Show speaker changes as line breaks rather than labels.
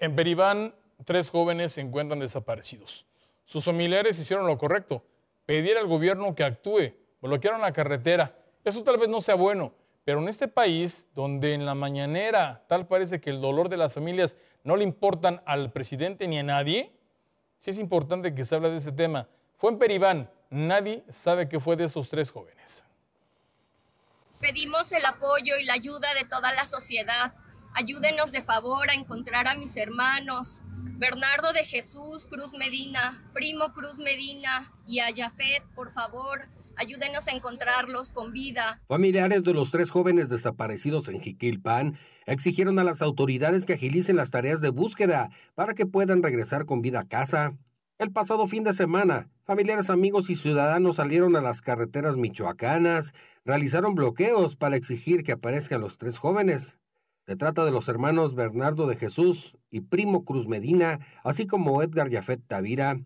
En Peribán, tres jóvenes se encuentran desaparecidos. Sus familiares hicieron lo correcto, pedir al gobierno que actúe, bloquearon la carretera. Eso tal vez no sea bueno, pero en este país, donde en la mañanera tal parece que el dolor de las familias no le importan al presidente ni a nadie, sí es importante que se hable de ese tema. Fue en Peribán, nadie sabe qué fue de esos tres jóvenes.
Pedimos el apoyo y la ayuda de toda la sociedad Ayúdenos de favor a encontrar a mis hermanos, Bernardo de Jesús Cruz Medina, Primo Cruz Medina y Ayafet, por favor, ayúdenos a encontrarlos con vida.
Familiares de los tres jóvenes desaparecidos en Jiquilpan exigieron a las autoridades que agilicen las tareas de búsqueda para que puedan regresar con vida a casa. El pasado fin de semana, familiares, amigos y ciudadanos salieron a las carreteras michoacanas, realizaron bloqueos para exigir que aparezcan los tres jóvenes. Se trata de los hermanos Bernardo de Jesús y Primo Cruz Medina, así como Edgar Yafet Tavira,